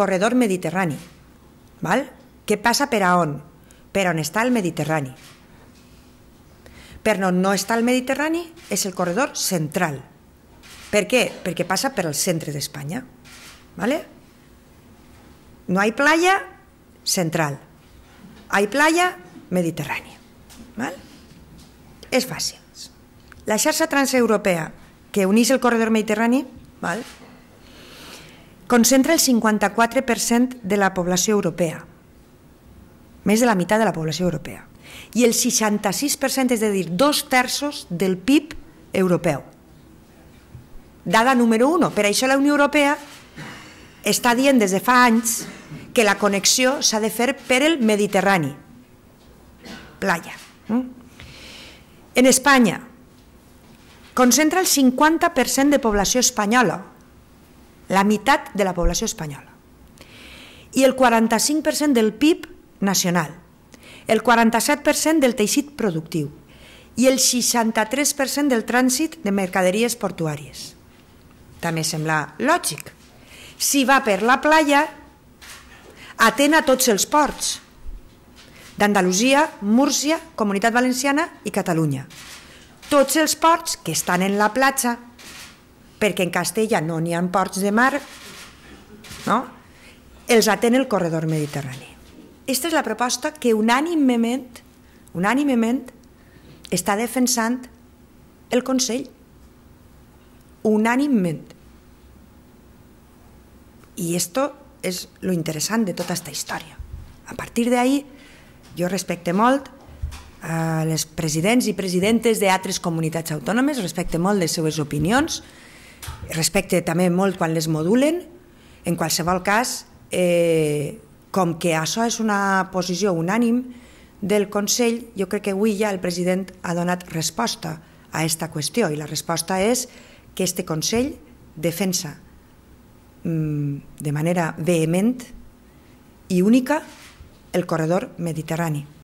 corredor mediterrani. Val? Què passa per a on? Per on està el Mediterrani. Per on no està el Mediterrani és el corredor central. Per què? Perquè passa per el centre d'Espanya. ¿Vale? No ha playa central. ha playa mediterrània. ¿Vale? És fàcil. La xarxa transeuropea que unís el corredor mediterrani ¿vale? concentra el 54% de la població europea, més de la meitat de la població europea, i el 66%, és a dir, dos terços del PIB europeu. Dada número 1, per això la Unió Europea està dient des de fa anys que la connexió s'ha de fer per el Mediterrani, playa. Hm? En Espanya, concentra el 50% de població espanyola, la meitat de la població espanyola. I el 45% del PIB nacional, el 47% del teixit productiu i el 63% del trànsit de mercaderies portuàries. També sembla lògic. Si va per la playa, atén a tots els ports d'Andalusia, Múrcia, Comunitat Valenciana i Catalunya. Tots els ports que estan en la platja perquè en Castella no n'hi ha ports de mar, no? els atén el corredor mediterrani. Aquesta és la proposta que unànimement, unànimement està defensant el Consell. Unànimment. I esto és lo interessant de tota aquesta història. A partir d'ahir, jo respecte molt a les presidents i presidentes d'altres comunitats autònomes, respecte molt les seues opinions, Respecte també molt quan les modulen, en qualsevol cas, eh, com que això és una posició unànim del Consell, jo crec que avui ja el president ha donat resposta a aquesta qüestió i la resposta és que este Consell defensa mm, de manera vehement i única el corredor mediterrani.